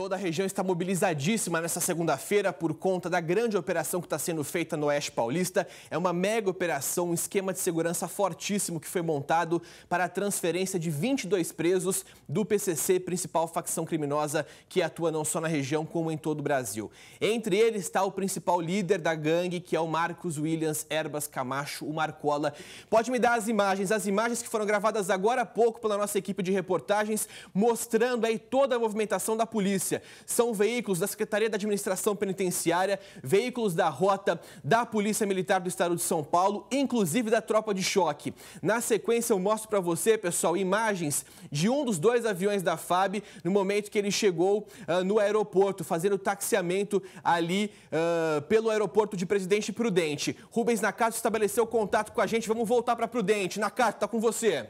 Toda a região está mobilizadíssima nesta segunda-feira por conta da grande operação que está sendo feita no Oeste Paulista. É uma mega operação, um esquema de segurança fortíssimo que foi montado para a transferência de 22 presos do PCC, principal facção criminosa que atua não só na região como em todo o Brasil. Entre eles está o principal líder da gangue, que é o Marcos Williams Erbas Camacho, o Marcola. Pode me dar as imagens, as imagens que foram gravadas agora há pouco pela nossa equipe de reportagens, mostrando aí toda a movimentação da polícia. Polícia. São veículos da Secretaria da Administração Penitenciária, veículos da Rota, da Polícia Militar do Estado de São Paulo, inclusive da Tropa de Choque. Na sequência, eu mostro para você, pessoal, imagens de um dos dois aviões da FAB no momento que ele chegou uh, no aeroporto, fazendo taxiamento ali uh, pelo aeroporto de Presidente Prudente. Rubens Nakato estabeleceu contato com a gente. Vamos voltar para Prudente. Nakato, está com você.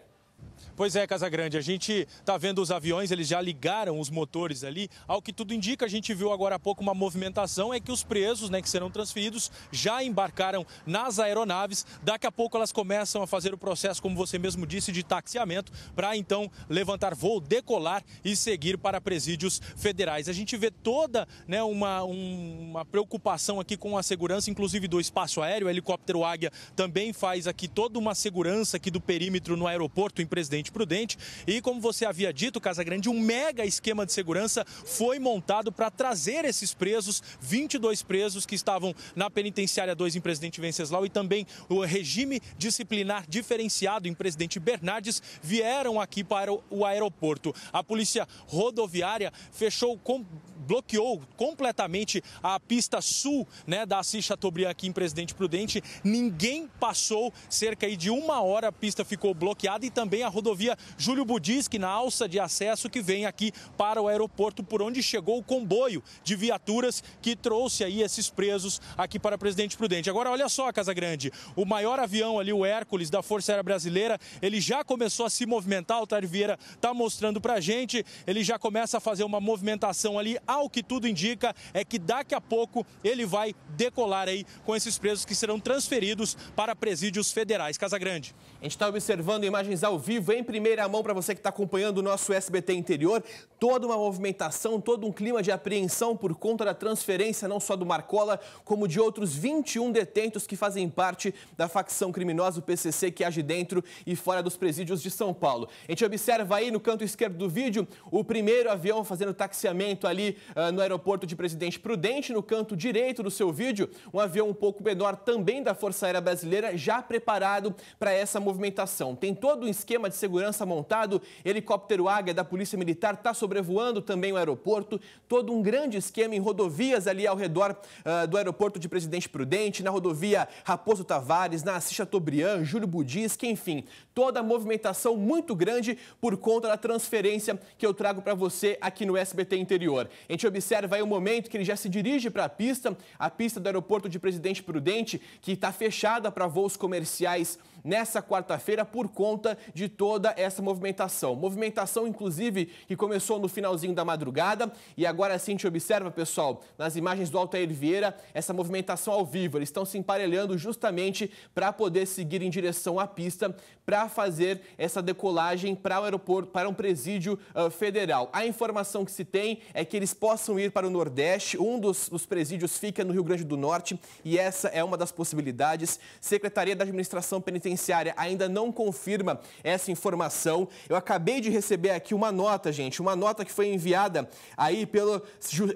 Pois é, Casa Grande, a gente está vendo os aviões, eles já ligaram os motores ali. Ao que tudo indica, a gente viu agora há pouco uma movimentação, é que os presos, né, que serão transferidos, já embarcaram nas aeronaves. Daqui a pouco elas começam a fazer o processo, como você mesmo disse, de taxiamento, para então levantar voo, decolar e seguir para presídios federais. A gente vê toda né, uma, um, uma preocupação aqui com a segurança, inclusive do espaço aéreo. O helicóptero Águia também faz aqui toda uma segurança aqui do perímetro no aeroporto em Presidente presidente Prudente. E como você havia dito, Casa Grande, um mega esquema de segurança foi montado para trazer esses presos, 22 presos que estavam na penitenciária 2 em Presidente Venceslau e também o regime disciplinar diferenciado em Presidente Bernardes, vieram aqui para o aeroporto. A polícia rodoviária fechou com bloqueou completamente a pista sul né, da Assis Chateaubriand aqui em Presidente Prudente. Ninguém passou, cerca de uma hora a pista ficou bloqueada e também a rodoviária rodovia Júlio Budisque, na alça de acesso que vem aqui para o aeroporto, por onde chegou o comboio de viaturas que trouxe aí esses presos aqui para Presidente Prudente. Agora, olha só, Casa Grande, o maior avião ali, o Hércules, da Força Aérea Brasileira, ele já começou a se movimentar, o Tarde Vieira está mostrando para a gente, ele já começa a fazer uma movimentação ali, ao que tudo indica é que daqui a pouco ele vai decolar aí com esses presos que serão transferidos para presídios federais. Casa Grande. A gente está observando imagens ao vivo, em primeira mão, para você que está acompanhando o nosso SBT interior. Toda uma movimentação, todo um clima de apreensão por conta da transferência não só do Marcola, como de outros 21 detentos que fazem parte da facção criminosa, o PCC, que age dentro e fora dos presídios de São Paulo. A gente observa aí no canto esquerdo do vídeo o primeiro avião fazendo taxiamento ali uh, no aeroporto de Presidente Prudente. No canto direito do seu vídeo, um avião um pouco menor também da Força Aérea Brasileira, já preparado para essa movimentação movimentação. Tem todo um esquema de segurança montado, helicóptero Águia da Polícia Militar está sobrevoando também o aeroporto, todo um grande esquema em rodovias ali ao redor uh, do aeroporto de Presidente Prudente, na rodovia Raposo Tavares, na Assis Chateaubriand, Júlio Budisque, enfim, toda a movimentação muito grande por conta da transferência que eu trago para você aqui no SBT Interior. A gente observa aí o momento que ele já se dirige para a pista, a pista do aeroporto de Presidente Prudente, que está fechada para voos comerciais nessa quarta-feira por conta de toda essa movimentação. Movimentação, inclusive, que começou no finalzinho da madrugada e agora sim a gente observa, pessoal, nas imagens do Altair Vieira, essa movimentação ao vivo. Eles estão se emparelhando justamente para poder seguir em direção à pista para fazer essa decolagem para o aeroporto, para um presídio uh, federal. A informação que se tem é que eles possam ir para o Nordeste, um dos, dos presídios fica no Rio Grande do Norte e essa é uma das possibilidades. Secretaria da Administração Penitenciária Penitenciária ainda não confirma essa informação. Eu acabei de receber aqui uma nota, gente, uma nota que foi enviada aí pelo,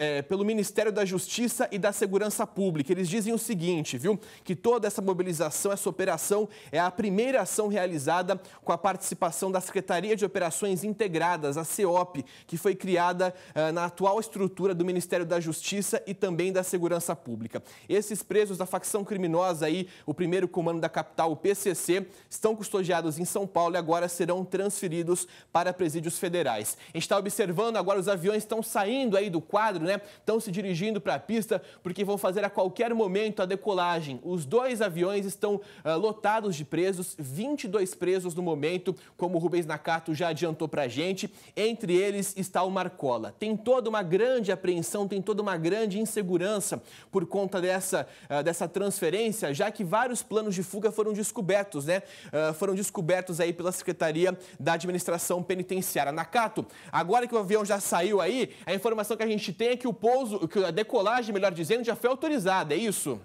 é, pelo Ministério da Justiça e da Segurança Pública. Eles dizem o seguinte, viu? Que toda essa mobilização, essa operação é a primeira ação realizada com a participação da Secretaria de Operações Integradas, a CEOP, que foi criada uh, na atual estrutura do Ministério da Justiça e também da Segurança Pública. Esses presos da facção criminosa aí, o primeiro comando da capital, o PCC, ABC estão custodiados em São Paulo e agora serão transferidos para presídios federais. A gente está observando agora os aviões estão saindo aí do quadro, né? Estão se dirigindo para a pista porque vão fazer a qualquer momento a decolagem. Os dois aviões estão uh, lotados de presos, 22 presos no momento, como o Rubens Nakato já adiantou para a gente. Entre eles está o Marcola. Tem toda uma grande apreensão, tem toda uma grande insegurança por conta dessa, uh, dessa transferência, já que vários planos de fuga foram descobertos né? Ah, foram descobertos aí pela Secretaria da Administração Penitenciária. Nakato, agora que o avião já saiu aí, a informação que a gente tem é que o pouso, que a decolagem, melhor dizendo, já foi autorizada, é isso?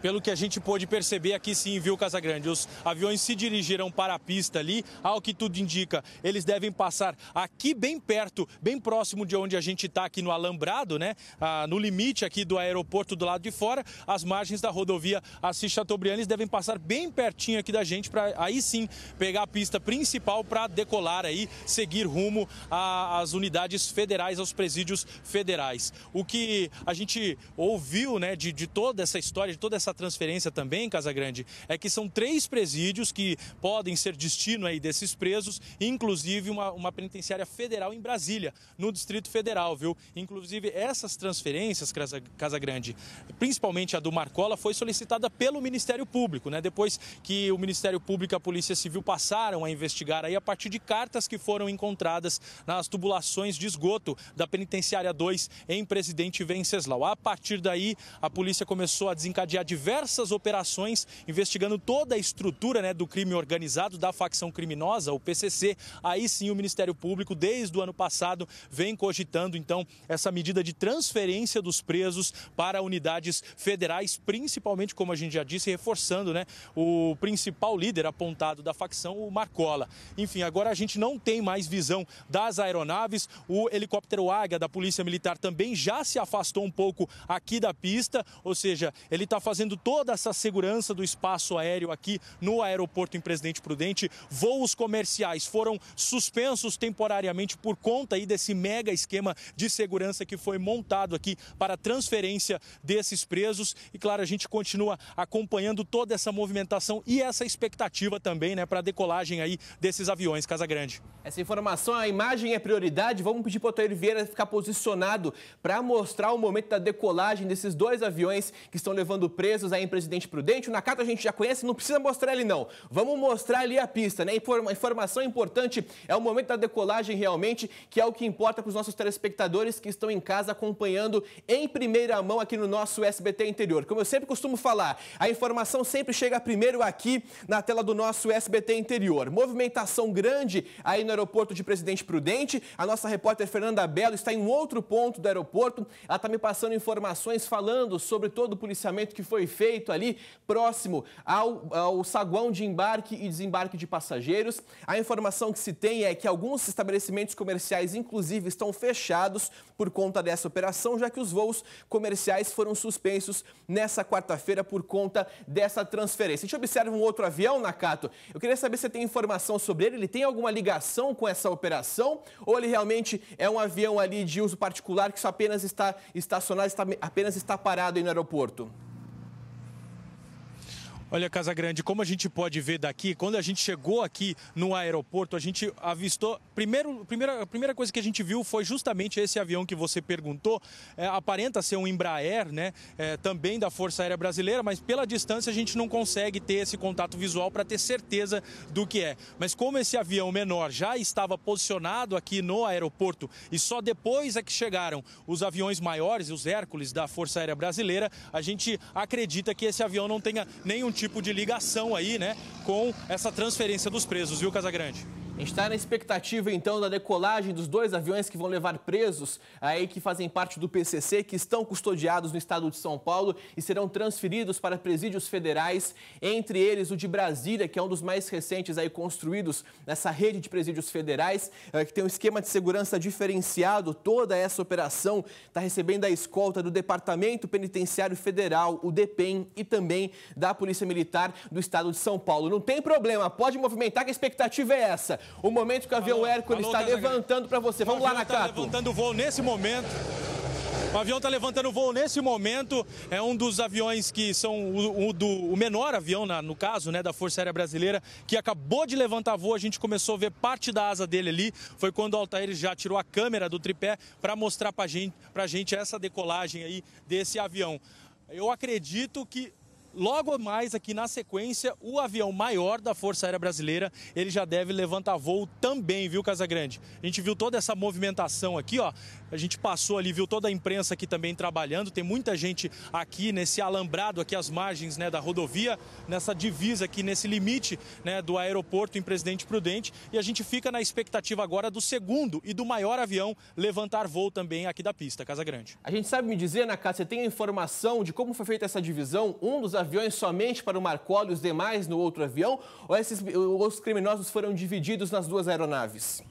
Pelo que a gente pôde perceber aqui sim, viu, Casagrande? Os aviões se dirigiram para a pista ali, ao que tudo indica, eles devem passar aqui bem perto, bem próximo de onde a gente está aqui no Alambrado, né? Ah, no limite aqui do aeroporto do lado de fora, as margens da rodovia Assis Chateaubriand, eles devem passar bem pertinho aqui da gente para aí sim pegar a pista principal para decolar aí, seguir rumo às unidades federais, aos presídios federais. O que a gente ouviu, né, de, de toda essa história, de toda essa dessa transferência também, Casagrande, é que são três presídios que podem ser destino aí desses presos, inclusive uma, uma penitenciária federal em Brasília, no Distrito Federal, viu? Inclusive, essas transferências, Casagrande, principalmente a do Marcola, foi solicitada pelo Ministério Público, né? Depois que o Ministério Público e a Polícia Civil passaram a investigar aí a partir de cartas que foram encontradas nas tubulações de esgoto da Penitenciária 2 em Presidente Venceslau. A partir daí, a polícia começou a desencadear de diversas operações investigando toda a estrutura né, do crime organizado da facção criminosa, o PCC. Aí sim, o Ministério Público, desde o ano passado, vem cogitando então essa medida de transferência dos presos para unidades federais, principalmente, como a gente já disse, reforçando né, o principal líder apontado da facção, o Marcola. Enfim, agora a gente não tem mais visão das aeronaves. O helicóptero Águia da Polícia Militar também já se afastou um pouco aqui da pista, ou seja, ele está fazendo toda essa segurança do espaço aéreo aqui no aeroporto em Presidente Prudente. Voos comerciais foram suspensos temporariamente por conta aí desse mega esquema de segurança que foi montado aqui para transferência desses presos. E claro, a gente continua acompanhando toda essa movimentação e essa expectativa também, né, para a decolagem aí desses aviões Casa Grande. Essa informação, a imagem é prioridade. Vamos pedir para o Otair Vieira ficar posicionado para mostrar o momento da decolagem desses dois aviões que estão levando presos aí em Presidente Prudente. O Nakata a gente já conhece, não precisa mostrar ele não. Vamos mostrar ali a pista, né? Informação importante é o momento da decolagem realmente, que é o que importa para os nossos telespectadores que estão em casa acompanhando em primeira mão aqui no nosso SBT Interior. Como eu sempre costumo falar, a informação sempre chega primeiro aqui na tela do nosso SBT Interior. Movimentação grande aí no aeroporto de Presidente Prudente. A nossa repórter Fernanda Belo está em outro ponto do aeroporto. Ela está me passando informações falando sobre todo o policiamento que foi feito ali próximo ao, ao saguão de embarque e desembarque de passageiros. A informação que se tem é que alguns estabelecimentos comerciais, inclusive, estão fechados por conta dessa operação, já que os voos comerciais foram suspensos nessa quarta-feira por conta dessa transferência. A gente observa um outro avião, Nakato. Eu queria saber se você tem informação sobre ele. Ele tem alguma ligação com essa operação? Ou ele realmente é um avião ali de uso particular que só apenas está estacionado, está, apenas está parado aí no aeroporto? Olha, Casa Grande, como a gente pode ver daqui, quando a gente chegou aqui no aeroporto, a gente avistou. Primeiro, primeira, a primeira coisa que a gente viu foi justamente esse avião que você perguntou. É, aparenta ser um Embraer, né? É, também da Força Aérea Brasileira, mas pela distância a gente não consegue ter esse contato visual para ter certeza do que é. Mas como esse avião menor já estava posicionado aqui no aeroporto e só depois é que chegaram os aviões maiores, os Hércules da Força Aérea Brasileira, a gente acredita que esse avião não tenha nenhum tipo de ligação aí, né, com essa transferência dos presos, viu, Casagrande? A gente está na expectativa, então, da decolagem dos dois aviões que vão levar presos aí que fazem parte do PCC, que estão custodiados no estado de São Paulo e serão transferidos para presídios federais, entre eles o de Brasília, que é um dos mais recentes aí construídos nessa rede de presídios federais, eh, que tem um esquema de segurança diferenciado. Toda essa operação está recebendo a escolta do Departamento Penitenciário Federal, o DEPEN, e também da Polícia Militar do estado de São Paulo. Não tem problema, pode movimentar que a expectativa é essa. O momento que o avião Hércules está tá levantando para você. Vamos lá, Nakato. Tá está levantando o voo nesse momento. O avião está levantando voo nesse momento. É um dos aviões que são o, o, do, o menor avião, na, no caso, né, da Força Aérea Brasileira, que acabou de levantar voo. A gente começou a ver parte da asa dele ali. Foi quando o Altair já tirou a câmera do tripé para mostrar para gente, a gente essa decolagem aí desse avião. Eu acredito que Logo mais aqui na sequência, o avião maior da Força Aérea Brasileira, ele já deve levantar voo também, viu, Casagrande? A gente viu toda essa movimentação aqui, ó. A gente passou ali, viu toda a imprensa aqui também trabalhando. Tem muita gente aqui nesse alambrado aqui as margens, né, da rodovia, nessa divisa aqui nesse limite, né, do aeroporto em Presidente Prudente, e a gente fica na expectativa agora do segundo e do maior avião levantar voo também aqui da pista, Casagrande. A gente sabe me dizer, Naka, você tem a informação de como foi feita essa divisão? Um dos aviões somente para o Marcola e os demais no outro avião? Ou esses, os criminosos foram divididos nas duas aeronaves?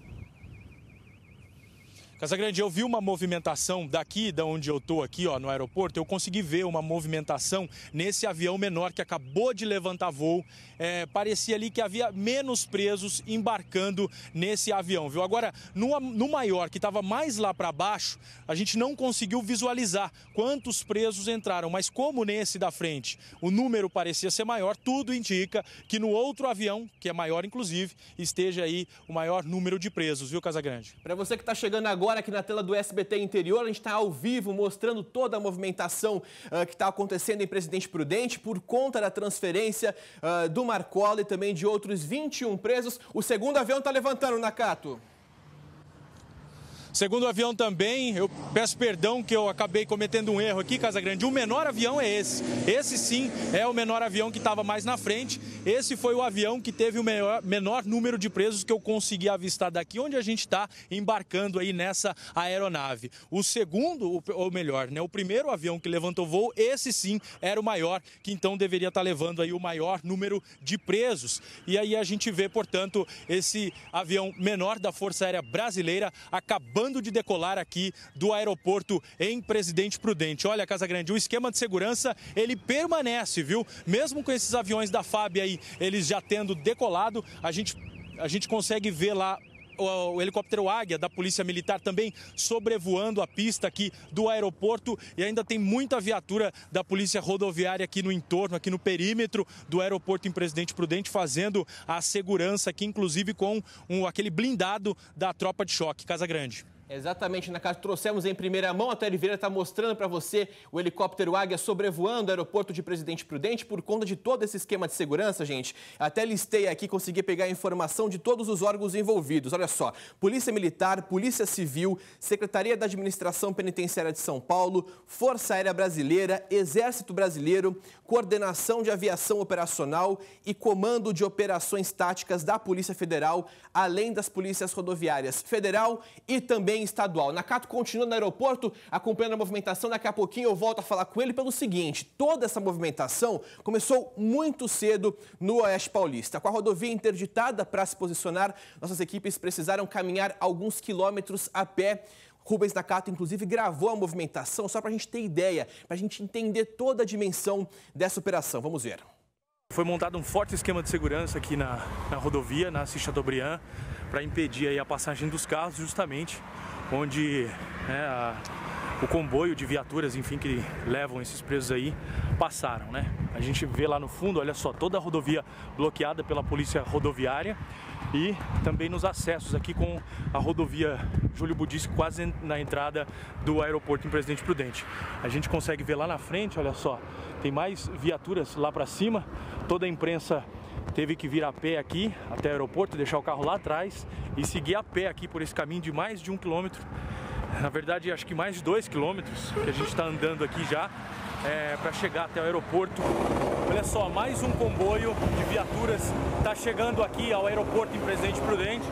Casagrande, eu vi uma movimentação daqui, da onde eu estou aqui, ó, no aeroporto, eu consegui ver uma movimentação nesse avião menor que acabou de levantar voo. É, parecia ali que havia menos presos embarcando nesse avião, viu? Agora, no, no maior, que estava mais lá para baixo, a gente não conseguiu visualizar quantos presos entraram, mas como nesse da frente o número parecia ser maior, tudo indica que no outro avião, que é maior inclusive, esteja aí o maior número de presos, viu, Casagrande? Para você que está chegando agora, agora aqui na tela do SBT Interior, a gente está ao vivo mostrando toda a movimentação uh, que está acontecendo em Presidente Prudente por conta da transferência uh, do Marcola e também de outros 21 presos. O segundo avião está levantando, Nakato. Segundo o avião também, eu peço perdão que eu acabei cometendo um erro aqui, Casa Grande. O menor avião é esse. Esse sim é o menor avião que estava mais na frente. Esse foi o avião que teve o menor, menor número de presos que eu consegui avistar daqui onde a gente está embarcando aí nessa aeronave. O segundo, ou melhor, né, o primeiro avião que levantou voo, esse sim era o maior, que então deveria estar tá levando aí o maior número de presos. E aí a gente vê, portanto, esse avião menor da Força Aérea Brasileira acabando acabando de decolar aqui do aeroporto em Presidente Prudente. Olha, Casa Grande, o esquema de segurança ele permanece, viu? Mesmo com esses aviões da FAB aí, eles já tendo decolado, a gente, a gente consegue ver lá o, helicóptero Águia da Polícia Militar também sobrevoando a pista aqui do aeroporto e ainda tem muita viatura da Polícia Rodoviária aqui no entorno, aqui no perímetro do aeroporto em Presidente Prudente, fazendo a segurança aqui, inclusive com um, aquele blindado da tropa de choque Casa Grande. Exatamente, na casa trouxemos em primeira mão, a Té Oliveira está mostrando para você o helicóptero Águia sobrevoando o aeroporto de Presidente Prudente por conta de todo esse esquema de segurança, gente. Até listei aqui, consegui pegar a informação de todos os órgãos envolvidos. Olha só, Polícia Militar, Polícia Civil, Secretaria da Administração Penitenciária de São Paulo, Força Aérea Brasileira, Exército Brasileiro, Coordenação de Aviação Operacional e Comando de Operações Táticas da Polícia Federal, além das Polícias Rodoviárias Federal e também estadual. Nakato continua no aeroporto acompanhando a movimentação. Daqui a pouquinho eu volto a falar com ele pelo seguinte: toda essa movimentação começou muito cedo no Oeste Paulista. Com a rodovia interditada para se posicionar, nossas equipes precisaram caminhar alguns quilômetros a pé. Rubens Nakato, inclusive, gravou a movimentação só para a gente ter ideia, para a gente entender toda a dimensão dessa operação. Vamos ver. Foi montado um forte esquema de segurança aqui na, na rodovia, na Chateaubriand para impedir a passagem dos carros, justamente onde né, a, o comboio de viaturas, enfim, que levam esses presos aí, passaram, né? A gente vê lá no fundo, olha só, toda a rodovia bloqueada pela polícia rodoviária e também nos acessos aqui com a rodovia Júlio Budisco quase na entrada do aeroporto em Presidente Prudente. A gente consegue ver lá na frente, olha só, tem mais viaturas lá para cima, toda a imprensa teve que vir a pé aqui até o aeroporto, deixar o carro lá atrás e seguir a pé aqui por esse caminho de mais de um quilômetro. Na verdade, acho que mais de dois quilômetros que a gente está andando aqui já é, para chegar até o aeroporto. Olha só, mais um comboio de viaturas está chegando aqui ao aeroporto em Presidente Prudente.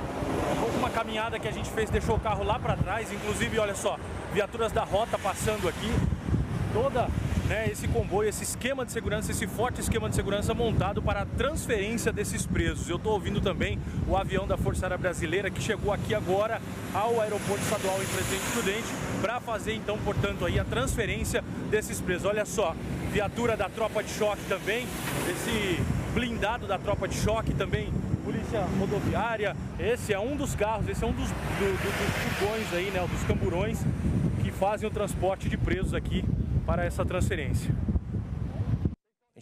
Uma caminhada que a gente fez deixou o carro lá para trás, inclusive, olha só, viaturas da rota passando aqui. Toda né, esse comboio, esse esquema de segurança, esse forte esquema de segurança montado para a transferência desses presos. Eu estou ouvindo também o avião da Força Aérea Brasileira que chegou aqui agora ao aeroporto estadual em Presidente Prudente para fazer então, portanto, aí a transferência desses presos. Olha só, viatura da tropa de choque também, esse blindado da tropa de choque também polícia rodoviária. Esse é um dos carros, esse é um dos, do, do, dos aí, né? Dos camburões que fazem o transporte de presos aqui para essa transferência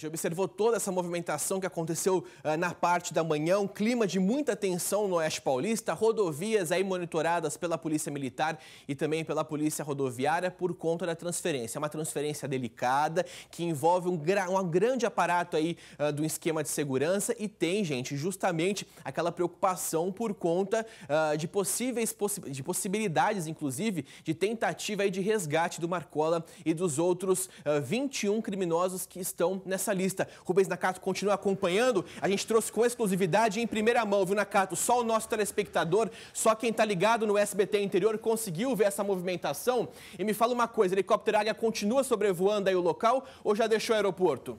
gente observou toda essa movimentação que aconteceu eh, na parte da manhã, um clima de muita tensão no Oeste Paulista, rodovias aí monitoradas pela Polícia Militar e também pela Polícia Rodoviária por conta da transferência. É uma transferência delicada que envolve um, gra um grande aparato aí eh, do esquema de segurança e tem, gente, justamente aquela preocupação por conta eh, de possíveis possi de possibilidades, inclusive, de tentativa aí de resgate do Marcola e dos outros 21 criminosos que estão nessa nossa lista. Rubens Nakato continua acompanhando. A gente trouxe com exclusividade em primeira mão, viu, Nakato? Só o nosso telespectador, só quem tá ligado no SBT interior conseguiu ver essa movimentação. E me fala uma coisa, helicóptero Águia continua sobrevoando aí o local ou já deixou o aeroporto?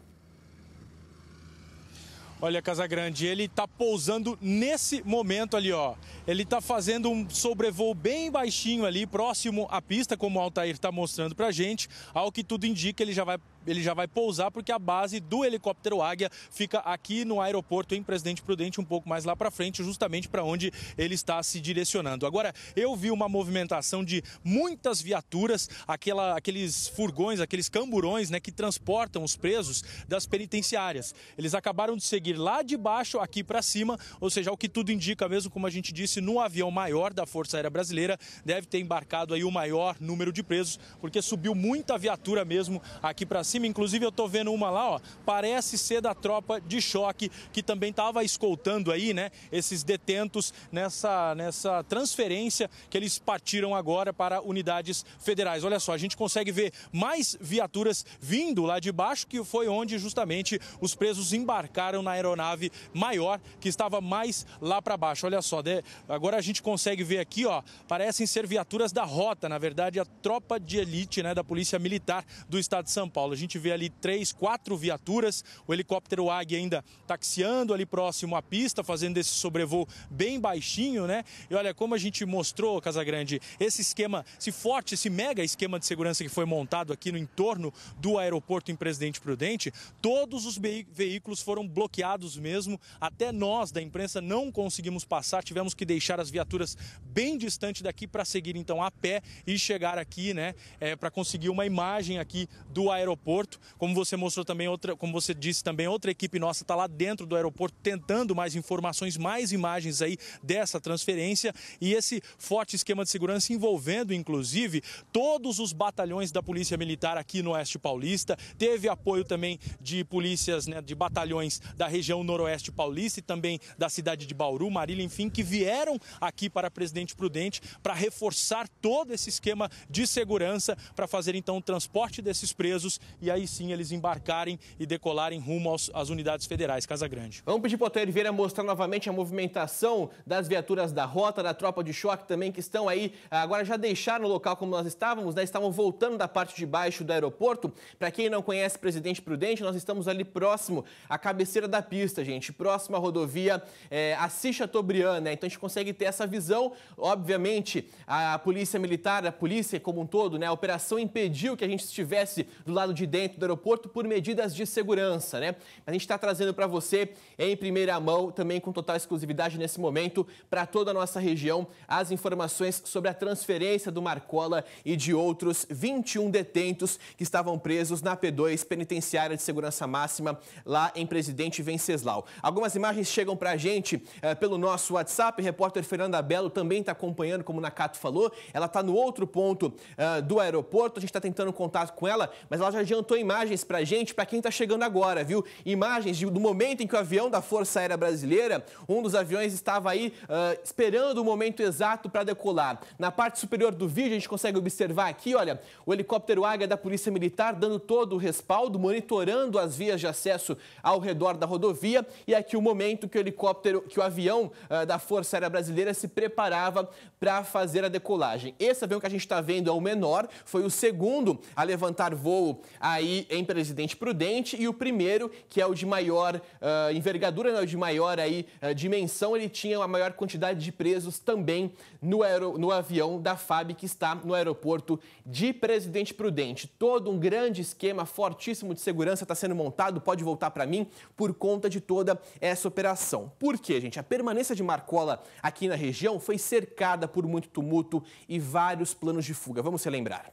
Olha, Casagrande, ele está pousando nesse momento ali, ó. Ele está fazendo um sobrevoo bem baixinho ali, próximo à pista, como o Altair está mostrando a gente. Ao que tudo indica, ele já vai ele já vai pousar porque a base do helicóptero Águia fica aqui no aeroporto em Presidente Prudente, um pouco mais lá para frente, justamente para onde ele está se direcionando. Agora, eu vi uma movimentação de muitas viaturas, aquela, aqueles furgões, aqueles camburões, né, que transportam os presos das penitenciárias. Eles acabaram de seguir lá de baixo aqui para cima, ou seja, o que tudo indica mesmo, como a gente disse, no avião maior da Força Aérea Brasileira, deve ter embarcado aí o maior número de presos, porque subiu muita viatura mesmo aqui para cima cima, inclusive eu estou vendo uma lá, ó, parece ser da tropa de choque que também estava escoltando aí, né, esses detentos nessa, nessa transferência que eles partiram agora para unidades federais. Olha só, a gente consegue ver mais viaturas vindo lá de baixo, que foi onde justamente os presos embarcaram na aeronave maior que estava mais lá para baixo. Olha só, agora a gente consegue ver aqui, ó, parecem ser viaturas da rota, na verdade, a tropa de elite, né, da Polícia Militar do Estado de São Paulo gente vê ali três, quatro viaturas, o helicóptero Ag ainda taxiando ali próximo à pista, fazendo esse sobrevoo bem baixinho, né? E olha, como a gente mostrou, Casagrande, esse esquema, esse forte, esse mega esquema de segurança que foi montado aqui no entorno do aeroporto em Presidente Prudente, todos os veículos foram bloqueados mesmo, até nós da imprensa não conseguimos passar, tivemos que deixar as viaturas bem distante daqui para seguir então a pé e chegar aqui, né, é, para conseguir uma imagem aqui do aeroporto aeroporto. Como você mostrou também, outra, como você disse também, outra equipe nossa está lá dentro do aeroporto tentando mais informações, mais imagens aí dessa transferência e esse forte esquema de segurança envolvendo, inclusive, todos os batalhões da Polícia Militar aqui no Oeste Paulista. Teve apoio também de polícias, né, de batalhões da região Noroeste Paulista e também da cidade de Bauru, Marília, enfim, que vieram aqui para Presidente Prudente para reforçar todo esse esquema de segurança para fazer então o transporte desses presos e aí sim eles embarcarem e decolarem rumo aos, às unidades federais, Casa Grande. Vamos pedir para o Otero Vieira mostrar novamente a movimentação das viaturas da rota, da tropa de choque também, que estão aí, ah, agora já deixaram o local como nós estávamos, né? estavam voltando da parte de baixo do aeroporto. Para quem não conhece Presidente Prudente, nós estamos ali próximo à cabeceira da pista, gente, próximo à rodovia é, eh, Assis Chateaubriand, né? Então a gente consegue ter essa visão. Obviamente, a polícia militar, a polícia como um todo, né? A operação impediu que a gente estivesse do lado de dentro do aeroporto por medidas de segurança, né? A gente está trazendo para você em primeira mão, também com total exclusividade nesse momento, para toda a nossa região, as informações sobre a transferência do Marcola e de outros 21 detentos que estavam presos na P2 Penitenciária de Segurança Máxima, lá em Presidente Venceslau. Algumas imagens chegam para a gente eh, pelo nosso WhatsApp. O repórter Fernanda Belo também está acompanhando, como o Nakato falou. Ela está no outro ponto eh, do aeroporto. A gente está tentando contato com ela, mas ela já adiantou levantou imagens para gente, para quem está chegando agora, viu? Imagens de, do momento em que o avião da Força Aérea Brasileira, um dos aviões estava aí uh, esperando o momento exato para decolar. Na parte superior do vídeo, a gente consegue observar aqui, olha, o helicóptero Águia da Polícia Militar dando todo o respaldo, monitorando as vias de acesso ao redor da rodovia. E aqui o momento que o helicóptero, que o avião uh, da Força Aérea Brasileira se preparava para fazer a decolagem. Esse avião que a gente está vendo é o menor, foi o segundo a levantar voo aí em Presidente Prudente e o primeiro, que é o de maior uh, envergadura, né, o de maior aí, uh, dimensão, ele tinha a maior quantidade de presos também no, aero, no avião da FAB que está no aeroporto de Presidente Prudente. Todo um grande esquema fortíssimo de segurança está sendo montado, pode voltar para mim, por conta de toda essa operação. Por quê, gente? A permanência de Marcola aqui na região foi cercada por muito tumulto e vários planos de fuga. Vamos se lembrar.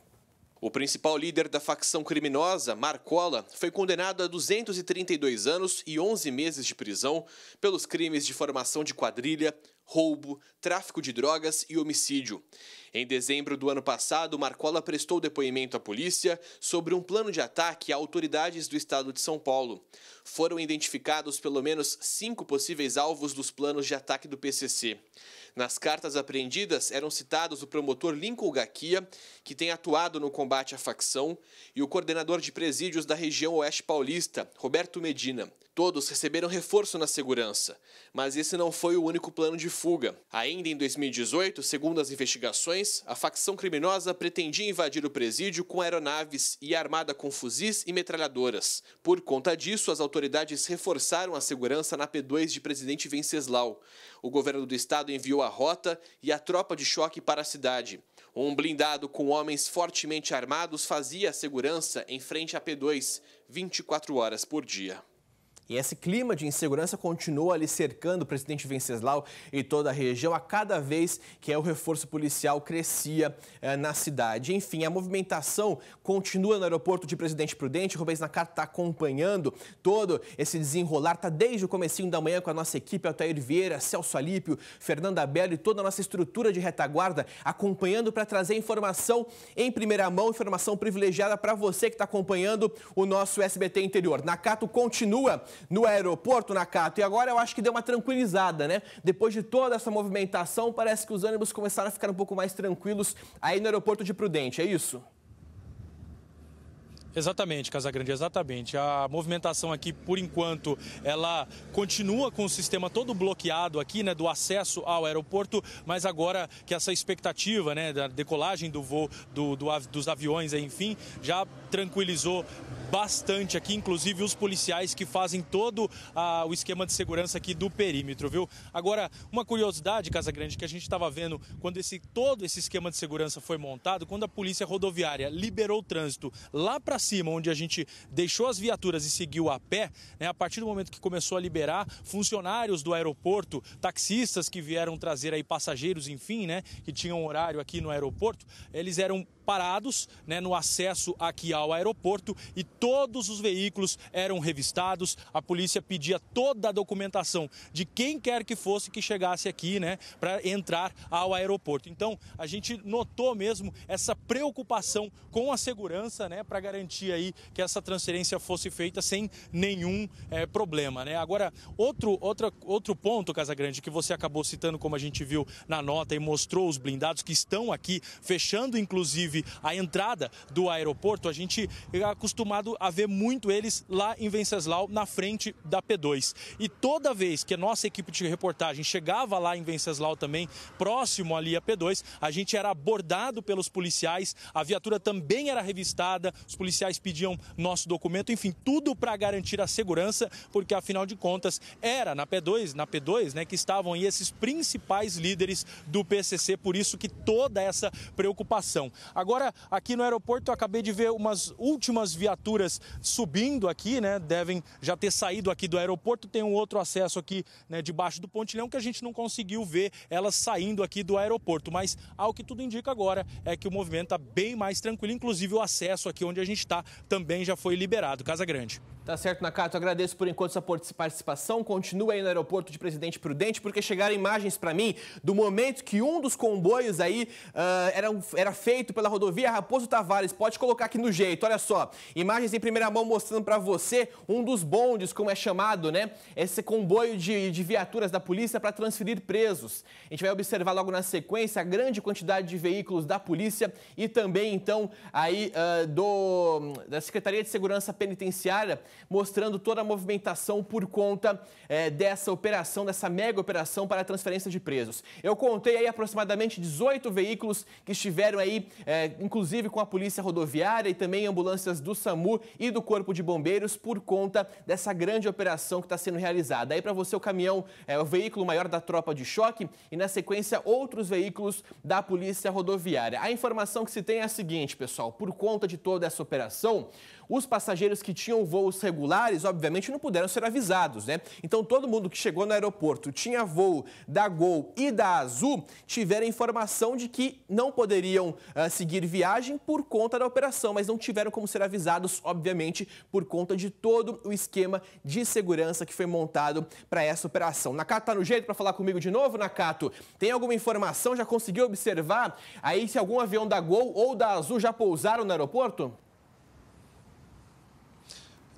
O principal líder da facção criminosa, Marcola, foi condenado a 232 anos e 11 meses de prisão pelos crimes de formação de quadrilha, roubo, tráfico de drogas e homicídio. Em dezembro do ano passado, Marcola prestou depoimento à polícia sobre um plano de ataque a autoridades do estado de São Paulo. Foram identificados pelo menos cinco possíveis alvos dos planos de ataque do PCC. Nas cartas apreendidas eram citados o promotor Lincoln Gaquia, que tem atuado no combate à facção, e o coordenador de presídios da região Oeste Paulista, Roberto Medina. Todos receberam reforço na segurança, mas esse não foi o único plano de fuga. Ainda em 2018, segundo as investigações, a facção criminosa pretendia invadir o presídio com aeronaves e armada com fuzis e metralhadoras. Por conta disso, as autoridades reforçaram a segurança na P2 de Presidente Venceslau. O governo do estado enviou a rota e a tropa de choque para a cidade. Um blindado com homens fortemente armados fazia a segurança em frente à P2 24 horas por dia. E esse clima de insegurança continua ali cercando o presidente Venceslau e toda a região a cada vez que é, o reforço policial crescia eh, na cidade. Enfim, a movimentação continua no aeroporto de Presidente Prudente. Rubens Nacar está acompanhando todo esse desenrolar. Está desde o comecinho da manhã com a nossa equipe, Altair Vieira, Celso Alípio, Fernanda Belo e toda a nossa estrutura de retaguarda acompanhando para trazer informação em primeira mão, informação privilegiada para você que está acompanhando o nosso SBT Interior. Nakato continua no aeroporto, na Cato. E agora eu acho que deu uma tranquilizada, né? Depois de toda essa movimentação, parece que os ânimos começaram a ficar um pouco mais tranquilos aí no aeroporto de Prudente, é isso? Exatamente, Casagrande, exatamente. A movimentação aqui, por enquanto, ela continua com o sistema todo bloqueado aqui, né, do acesso ao aeroporto, mas agora que essa expectativa, né, da decolagem do voo do, do dos aviões, enfim, já tranquilizou bastante aqui, inclusive os policiais que fazem todo a, o esquema de segurança aqui do perímetro, viu? Agora, uma curiosidade, Casagrande, que a gente estava vendo quando esse todo esse esquema de segurança foi montado, quando a polícia rodoviária liberou o trânsito lá para cima, onde a gente deixou as viaturas e seguiu a pé, né, a partir do momento que começou a liberar, funcionários do aeroporto, taxistas que vieram trazer aí passageiros, enfim, né, que tinham horário aqui no aeroporto, eles eram parados né, no acesso aqui ao aeroporto e todos os veículos eram revistados. A polícia pedia toda a documentação de quem quer que fosse que chegasse aqui né, para entrar ao aeroporto. Então a gente notou mesmo essa preocupação com a segurança né, para garantir aí que essa transferência fosse feita sem nenhum é, problema. Né? Agora, outro, outra, outro ponto, Casagrande, que você acabou citando, como a gente viu na nota e mostrou os blindados que estão aqui, fechando inclusive a entrada do aeroporto, a gente é acostumado a ver muito eles lá em Venceslau, na frente da P2. E toda vez que a nossa equipe de reportagem chegava lá em Venceslau também, próximo ali à P2, a gente era abordado pelos policiais, a viatura também era revistada, os policiais pediam nosso documento, enfim, tudo para garantir a segurança, porque afinal de contas era na P2, na P2, né, que estavam aí esses principais líderes do PCC, por isso que toda essa preocupação. Agora, aqui no aeroporto, eu acabei de ver umas últimas viaturas subindo aqui, né? Devem já ter saído aqui do aeroporto. Tem um outro acesso aqui, né, debaixo do pontilhão que a gente não conseguiu ver elas saindo aqui do aeroporto. Mas, ao que tudo indica agora, é que o movimento está bem mais tranquilo. Inclusive, o acesso aqui onde a gente está também já foi liberado. Casa Grande. Tá certo, Nakato. Agradeço por enquanto sua participação. Continua aí no aeroporto de Presidente Prudente, porque chegaram imagens para mim do momento que um dos comboios aí uh, era, era feito pela rodovia Raposo Tavares. Pode colocar aqui no jeito, olha só. Imagens em primeira mão mostrando para você um dos bondes, como é chamado, né? Esse comboio de, de viaturas da polícia para transferir presos. A gente vai observar logo na sequência a grande quantidade de veículos da polícia e também, então, aí uh, do, da Secretaria de Segurança Penitenciária mostrando toda a movimentação por conta é, dessa operação, dessa mega operação para a transferência de presos. Eu contei aí aproximadamente 18 veículos que estiveram aí, é, inclusive com a polícia rodoviária e também ambulâncias do SAMU e do Corpo de Bombeiros por conta dessa grande operação que está sendo realizada. Aí para você o caminhão, é, o veículo maior da tropa de choque e na sequência outros veículos da polícia rodoviária. A informação que se tem é a seguinte, pessoal, por conta de toda essa operação, os passageiros que tinham voos regulares, obviamente, não puderam ser avisados, né? Então, todo mundo que chegou no aeroporto tinha voo da Gol e da Azul tiveram informação de que não poderiam uh, seguir viagem por conta da operação, mas não tiveram como ser avisados, obviamente, por conta de todo o esquema de segurança que foi montado para essa operação. Nakato tá no jeito para falar comigo de novo, Nakato? Tem alguma informação? Já conseguiu observar aí se algum avião da Gol ou da Azul já pousaram no aeroporto?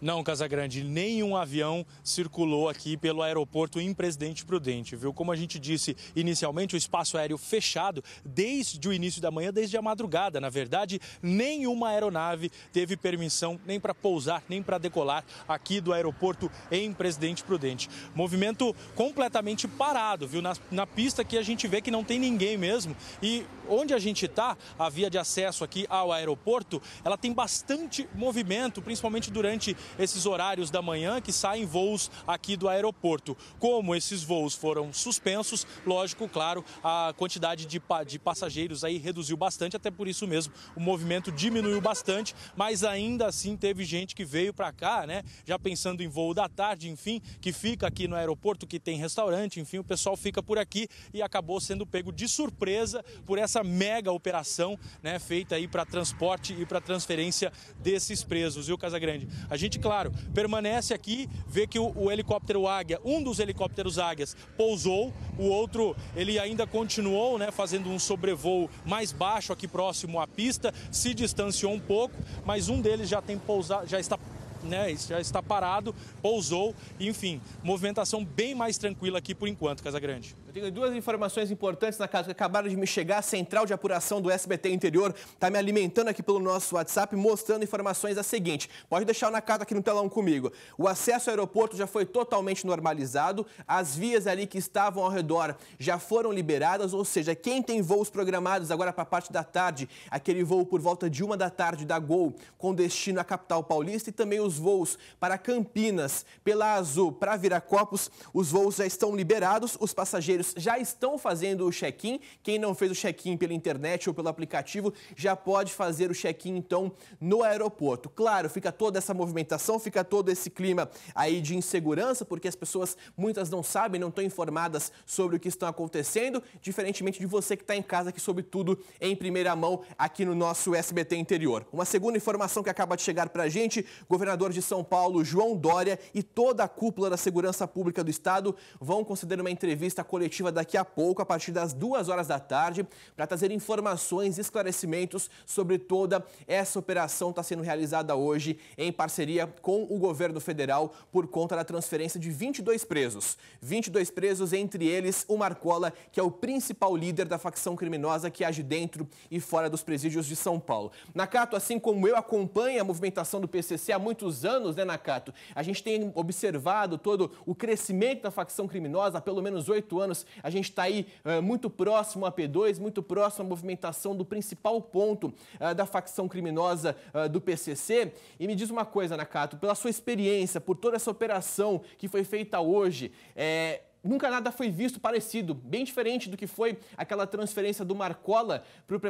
Não, Casagrande, nenhum avião circulou aqui pelo aeroporto em Presidente Prudente, viu? Como a gente disse inicialmente, o espaço aéreo fechado desde o início da manhã, desde a madrugada. Na verdade, nenhuma aeronave teve permissão nem para pousar, nem para decolar aqui do aeroporto em Presidente Prudente. Movimento completamente parado, viu? Na, na pista que a gente vê que não tem ninguém mesmo. E onde a gente está, a via de acesso aqui ao aeroporto, ela tem bastante movimento, principalmente durante esses horários da manhã que saem voos aqui do aeroporto. Como esses voos foram suspensos, lógico, claro, a quantidade de, de passageiros aí reduziu bastante, até por isso mesmo o movimento diminuiu bastante, mas ainda assim teve gente que veio para cá, né? Já pensando em voo da tarde, enfim, que fica aqui no aeroporto, que tem restaurante, enfim, o pessoal fica por aqui e acabou sendo pego de surpresa por essa mega operação, né, feita aí para transporte e para transferência desses presos, viu, Casagrande? A gente claro, permanece aqui, vê que o, o helicóptero Águia, um dos helicópteros Águias pousou, o outro ele ainda continuou, né, fazendo um sobrevoo mais baixo aqui próximo à pista, se distanciou um pouco, mas um deles já tem pousado, já está né, já está parado, pousou, enfim, movimentação bem mais tranquila aqui por enquanto, Casa Grande. Eu tenho duas informações importantes na casa que acabaram de me chegar. A central de apuração do SBT Interior está me alimentando aqui pelo nosso WhatsApp, mostrando informações a seguinte. Pode deixar na casa aqui no telão comigo. O acesso ao aeroporto já foi totalmente normalizado. As vias ali que estavam ao redor já foram liberadas, ou seja, quem tem voos programados agora para a parte da tarde, aquele voo por volta de uma da tarde da Gol com destino à capital paulista e também os voos para Campinas, pela Azul, para Viracopos, os voos já estão liberados, os passageiros já estão fazendo o check-in. Quem não fez o check-in pela internet ou pelo aplicativo já pode fazer o check-in então no aeroporto. Claro, fica toda essa movimentação, fica todo esse clima aí de insegurança, porque as pessoas muitas não sabem, não estão informadas sobre o que está acontecendo, diferentemente de você que está em casa que sobre tudo em primeira mão aqui no nosso SBT Interior. Uma segunda informação que acaba de chegar para a gente, governador de São Paulo, João Dória e toda a cúpula da segurança pública do estado vão conceder uma entrevista coletiva coletiva daqui a pouco, a partir das duas horas da tarde, para trazer informações e esclarecimentos sobre toda essa operação que está sendo realizada hoje em parceria com o governo federal por conta da transferência de 22 presos. 22 presos, entre eles o Marcola, que é o principal líder da facção criminosa que age dentro e fora dos presídios de São Paulo. Nakato, assim como eu, acompanha a movimentação do PCC há muitos anos, né, Nakato? A gente tem observado todo o crescimento da facção criminosa há pelo menos oito anos a gente está aí eh, muito próximo a P2, muito próximo à movimentação do principal ponto eh, da facção criminosa eh, do PCC. E me diz uma coisa, Nakato, pela sua experiência, por toda essa operação que foi feita hoje, é, nunca nada foi visto parecido, bem diferente do que foi aquela transferência do Marcola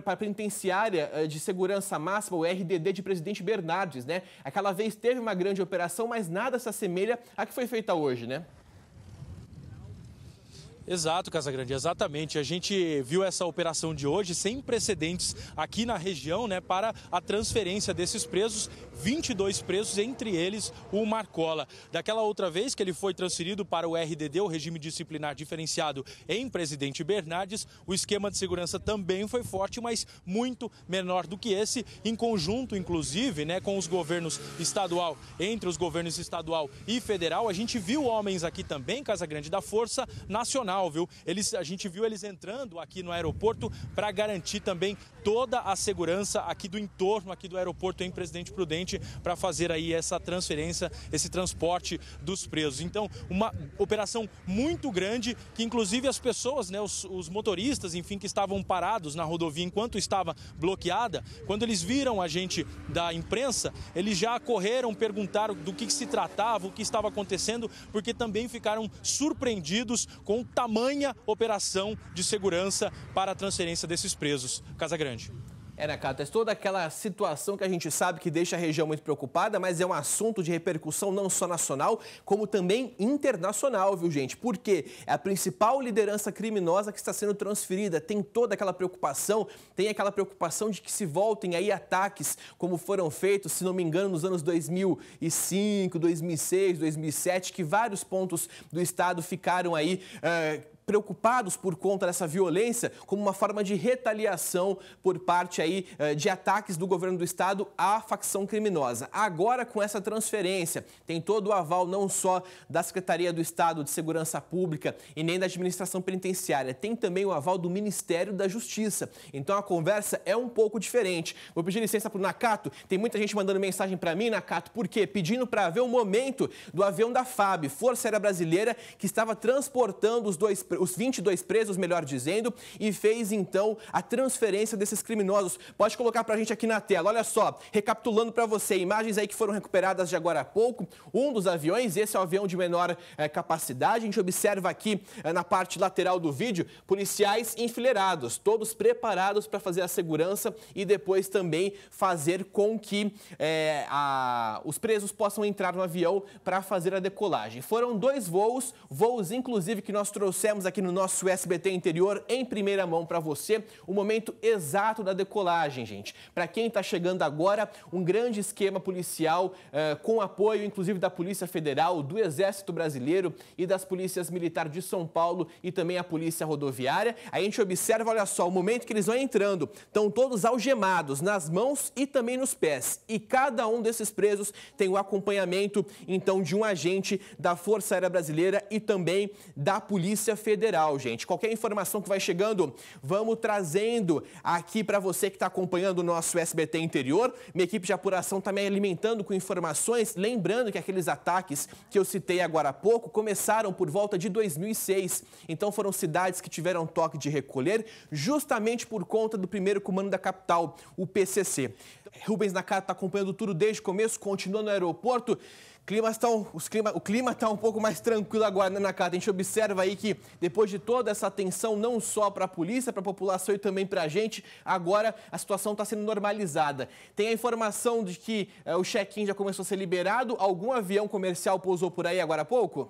para a penitenciária de segurança máxima, o RDD de presidente Bernardes, né? Aquela vez teve uma grande operação, mas nada se assemelha à que foi feita hoje, né? Exato, Casagrande, exatamente. A gente viu essa operação de hoje sem precedentes aqui na região, né, para a transferência desses presos, 22 presos, entre eles o Marcola. Daquela outra vez que ele foi transferido para o RDD, o regime disciplinar diferenciado em Presidente Bernardes, o esquema de segurança também foi forte, mas muito menor do que esse, em conjunto inclusive, né, com os governos estadual, entre os governos estadual e federal, a gente viu homens aqui também, Casagrande, da Força Nacional viu? Eles, a gente viu eles entrando aqui no aeroporto para garantir também toda a segurança aqui do entorno aqui do aeroporto em Presidente Prudente para fazer aí essa transferência, esse transporte dos presos. Então, uma operação muito grande que inclusive as pessoas, né, os, os motoristas, enfim, que estavam parados na rodovia enquanto estava bloqueada, quando eles viram a gente da imprensa, eles já correram, perguntaram do que, que se tratava, o que estava acontecendo, porque também ficaram surpreendidos com o tamanha operação de segurança para a transferência desses presos. Casa Grande. É, né, Cata? É toda aquela situação que a gente sabe que deixa a região muito preocupada, mas é um assunto de repercussão não só nacional, como também internacional, viu, gente? Porque é a principal liderança criminosa que está sendo transferida. Tem toda aquela preocupação, tem aquela preocupação de que se voltem aí ataques como foram feitos, se não me engano, nos anos 2005, 2006, 2007, que vários pontos do estado ficaram aí. Eh, preocupados por conta dessa violência como uma forma de retaliação por parte aí eh, de ataques do governo do estado à facção criminosa. Agora com essa transferência, tem todo o aval não só da Secretaria do Estado de Segurança Pública e nem da administração penitenciária, tem também o aval do Ministério da Justiça. Então a conversa é um pouco diferente. Vou pedir licença para o Nakato, tem muita gente mandando mensagem para mim, Nakato, por quê? Pedindo para ver o momento do avião da FAB, Força Aérea Brasileira, que estava transportando os dois os 22 presos, melhor dizendo, e fez então a transferência desses criminosos. Pode colocar para a gente aqui na tela. Olha só, recapitulando para você, imagens aí que foram recuperadas de agora há pouco. Um dos aviões, esse é o avião de menor é, capacidade. A gente observa aqui é, na parte lateral do vídeo, policiais enfileirados, todos preparados para fazer a segurança e depois também fazer com que é, a, os presos possam entrar no avião para fazer a decolagem. Foram dois voos, voos inclusive que nós trouxemos trazemos aqui no nosso SBT interior, em primeira mão para você, o momento exato da decolagem, gente. Para quem está chegando agora, um grande esquema policial eh, com apoio, inclusive, da Polícia Federal, do Exército Brasileiro e das Polícias Militar de São Paulo e também a Polícia Rodoviária. A gente observa, olha só, o momento que eles vão entrando. Estão todos algemados nas mãos e também nos pés. E cada um desses presos tem o acompanhamento, então, de um agente da Força Aérea Brasileira e também da Polícia Federal. Federal, gente. Qualquer informação que vai chegando, vamos trazendo aqui para você que está acompanhando o nosso SBT Interior. Minha equipe de apuração também tá alimentando com informações, lembrando que aqueles ataques que eu citei agora há pouco começaram por volta de 2006. Então foram cidades que tiveram toque de recolher justamente por conta do primeiro comando da capital, o PCC. Rubens Nakata está acompanhando tudo desde o começo, continua no aeroporto. Climas tão, tá os clima, o clima está um pouco mais tranquilo agora, né, Nakata? A gente observa aí que depois de toda essa tensão, não só para a polícia, para a população e também para a gente, agora a situação está sendo normalizada. Tem a informação de que eh, o check-in já começou a ser liberado, algum avião comercial pousou por aí agora há pouco?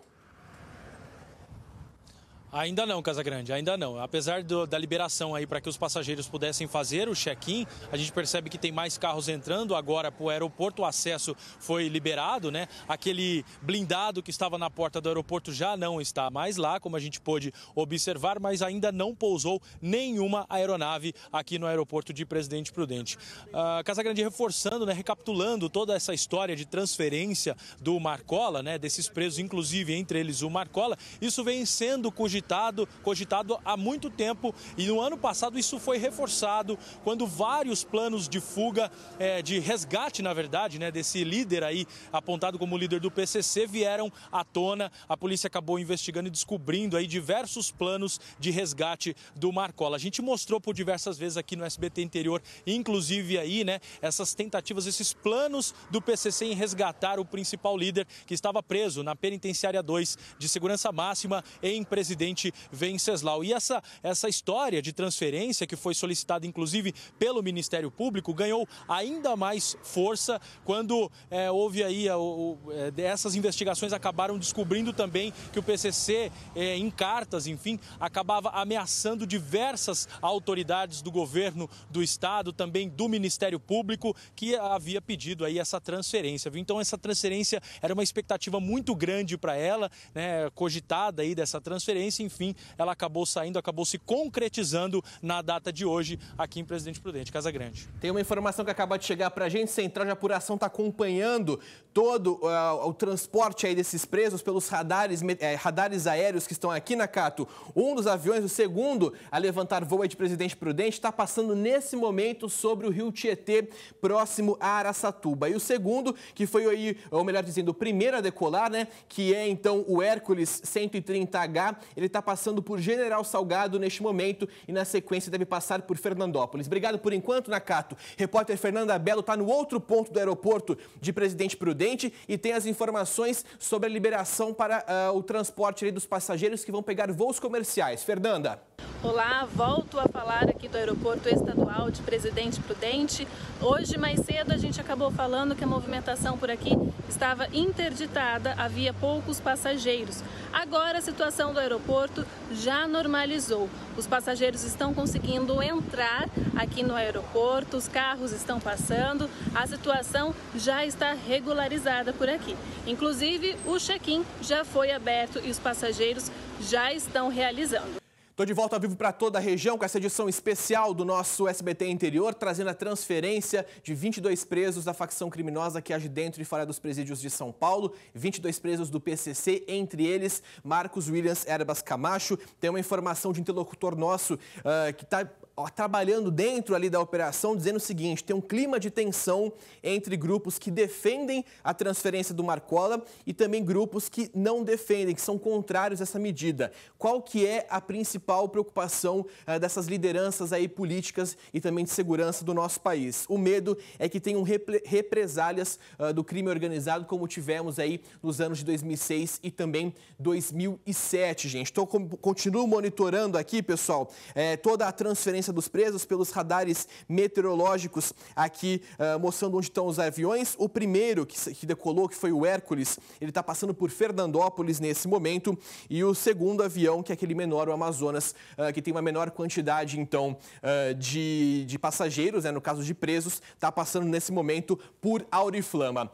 Ainda não, Casa Grande, ainda não. Apesar do, da liberação aí para que os passageiros pudessem fazer o check-in, a gente percebe que tem mais carros entrando agora para o aeroporto. O acesso foi liberado, né? Aquele blindado que estava na porta do aeroporto já não está mais lá, como a gente pôde observar, mas ainda não pousou nenhuma aeronave aqui no aeroporto de Presidente Prudente. Uh, ah, Casa Grande reforçando, né? Recapitulando toda essa história de transferência do Marcola, né? Desses presos, inclusive entre eles o Marcola. Isso vem sendo cogitado cogitado, cogitado há muito tempo e no ano passado isso foi reforçado quando vários planos de fuga, é, de resgate, na verdade, né, desse líder aí apontado como líder do PCC vieram à tona. A polícia acabou investigando e descobrindo aí diversos planos de resgate do Marcola. A gente mostrou por diversas vezes aqui no SBT Interior, inclusive aí, né, essas tentativas, esses planos do PCC em resgatar o principal líder que estava preso na penitenciária 2 de segurança máxima em Presidente presidente Venceslau. E essa, essa história de transferência, que foi solicitada inclusive pelo Ministério Público, ganhou ainda mais força quando é, houve aí a, é, o, é, essas investigações acabaram descobrindo também que o PCC, é, em cartas, enfim, acabava ameaçando diversas autoridades do governo do estado, também do Ministério Público, que havia pedido aí essa transferência. Viu? Então essa transferência era uma expectativa muito grande para ela, né, cogitada aí dessa transferência enfim ela acabou saindo, acabou se concretizando na data de hoje aqui em Presidente Prudente, Casa Grande. Tem uma informação que acaba de chegar para a gente, Central de Apuração está acompanhando todo uh, o transporte aí desses presos pelos radares, eh, radares aéreos que estão aqui na Cato. Um dos aviões, o segundo a levantar voo é de Presidente Prudente, está passando nesse momento sobre o rio Tietê, próximo a Araçatuba. E o segundo, que foi aí, ou melhor dizendo, o primeiro a decolar, né, que é então o Hércules 130H, ele está passando por General Salgado neste momento e na sequência deve passar por Fernandópolis. Obrigado por enquanto, Nakato. Repórter Fernanda Belo está no outro ponto do aeroporto de Presidente Prudente e tem as informações sobre a liberação para uh, o transporte dos passageiros que vão pegar voos comerciais. Fernanda. Olá, volto a falar aqui do Aeroporto Estadual de Presidente Prudente. Hoje, mais cedo, a gente acabou falando que a movimentação por aqui estava interditada, havia poucos passageiros. Agora, a situação do aeroporto já normalizou. Os passageiros estão conseguindo entrar aqui no aeroporto, os carros estão passando, a situação já está regularizada realizada por aqui. Inclusive, o check-in já foi aberto e os passageiros já estão realizando. Estou de volta ao vivo para toda a região com essa edição especial do nosso SBT Interior, trazendo a transferência de 22 presos da facção criminosa que age dentro e fora dos presídios de São Paulo, 22 presos do PCC, entre eles Marcos Williams Erbas Camacho. Tem uma informação de interlocutor nosso uh, que está trabalhando dentro ali da operação, dizendo o seguinte: tem um clima de tensão entre grupos que defendem a transferência do Marcola e também grupos que não defendem, que são contrários a essa medida. Qual que é a principal preocupação ah, dessas lideranças aí políticas e também de segurança do nosso país? O medo é que tenham represálias ah, do crime organizado, como tivemos aí nos anos de 2006 e também 2007, gente. Então, continuo monitorando aqui, pessoal, eh, toda a transferência dos presos pelos radares meteorológicos aqui uh, mostrando onde estão os aviões. O primeiro que, que decolou, que foi o Hércules, ele está passando por Fernandópolis nesse momento. E o segundo avião, que é aquele menor, o Amazonas, uh, que tem uma menor quantidade, então, uh, de, de passageiros, né, no caso de presos, está passando nesse momento por Auriflama.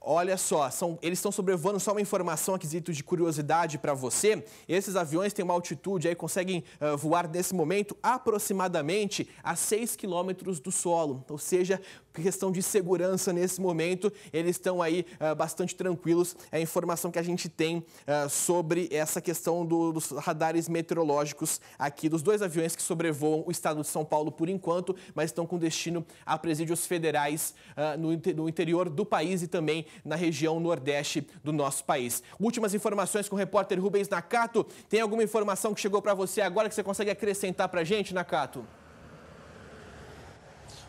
Olha só, são, eles estão sobrevoando só uma informação aquisito de curiosidade para você. Esses aviões têm uma altitude aí, conseguem uh, voar nesse momento aproximadamente a 6 quilômetros do solo, ou seja, questão de segurança nesse momento, eles estão aí uh, bastante tranquilos. É a informação que a gente tem uh, sobre essa questão do, dos radares meteorológicos aqui, dos dois aviões que sobrevoam o estado de São Paulo por enquanto, mas estão com destino a presídios federais uh, no, no, interior do país e também na região nordeste do nosso país. Últimas informações com o repórter Rubens Nakato. Tem alguma informação que chegou para você agora que você consegue acrescentar para a gente, Nakato?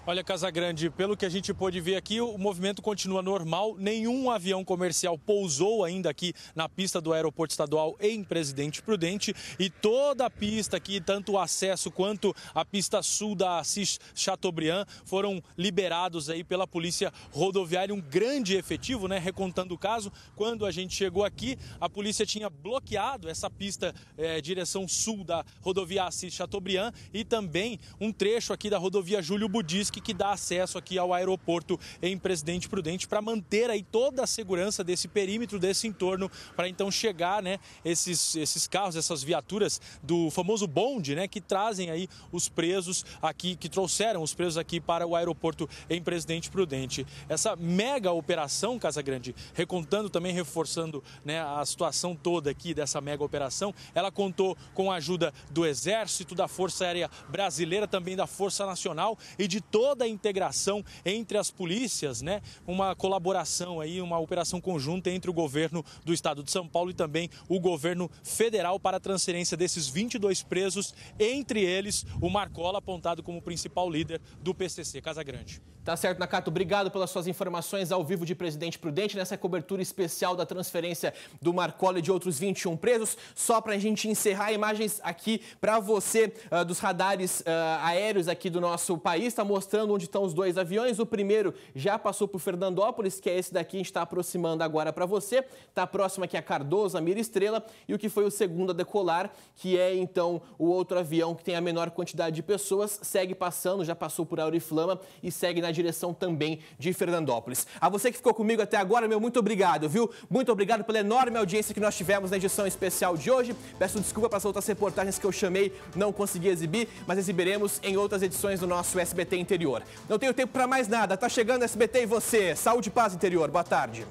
Olha, Casa Grande. pelo que a gente pôde ver aqui, o movimento continua normal. Nenhum avião comercial pousou ainda aqui na pista do aeroporto estadual em Presidente Prudente. E toda a pista aqui, tanto o acesso quanto a pista sul da Assis Chateaubriand, foram liberados aí pela Polícia Rodoviária. Um grande efetivo, né? Recontando o caso, quando a gente chegou aqui, a polícia tinha bloqueado essa pista é, direção sul da rodovia Assis Chateaubriand e também um trecho aqui da rodovia Júlio Budisque que dá acesso aqui ao aeroporto em Presidente Prudente para manter aí toda a segurança desse perímetro, desse entorno, para então chegar, né, esses, esses carros, essas viaturas do famoso bonde, né, que trazem aí os presos aqui, que trouxeram os presos aqui para o aeroporto em Presidente Prudente. Essa mega operação, Casa Grande, recontando também, reforçando né, a situação toda aqui dessa mega operação, ela contou com a ajuda do Exército, da Força Aérea Brasileira, também da Força Nacional e de todos toda a integração entre as polícias, né? Uma colaboração aí, uma operação conjunta entre o governo do estado de São Paulo e também o governo federal para a transferência desses 22 presos, entre eles o Marcola, apontado como principal líder do PCC Casa Grande. Tá certo, Nakato. Obrigado pelas suas informações ao vivo de Presidente Prudente nessa cobertura especial da transferência do Marcola e de outros 21 presos. Só para a gente encerrar, imagens aqui para você uh, dos radares uh, aéreos aqui do nosso país. Está mostrando mostrando onde estão os dois aviões. O primeiro já passou por Fernandópolis, que é esse daqui, a gente está aproximando agora para você. Está próximo aqui a Cardoso, a Mira Estrela, e o que foi o segundo a decolar, que é então o outro avião que tem a menor quantidade de pessoas, segue passando, já passou por Auriflama e segue na direção também de Fernandópolis. A você que ficou comigo até agora, meu muito obrigado, viu? Muito obrigado pela enorme audiência que nós tivemos na edição especial de hoje. Peço desculpa para as outras reportagens que eu chamei, não consegui exibir, mas exibiremos em outras edições do nosso SBT Interior interior. Não tenho tempo para mais nada. Tá chegando SBT e você. Saúde, paz, interior. Boa tarde.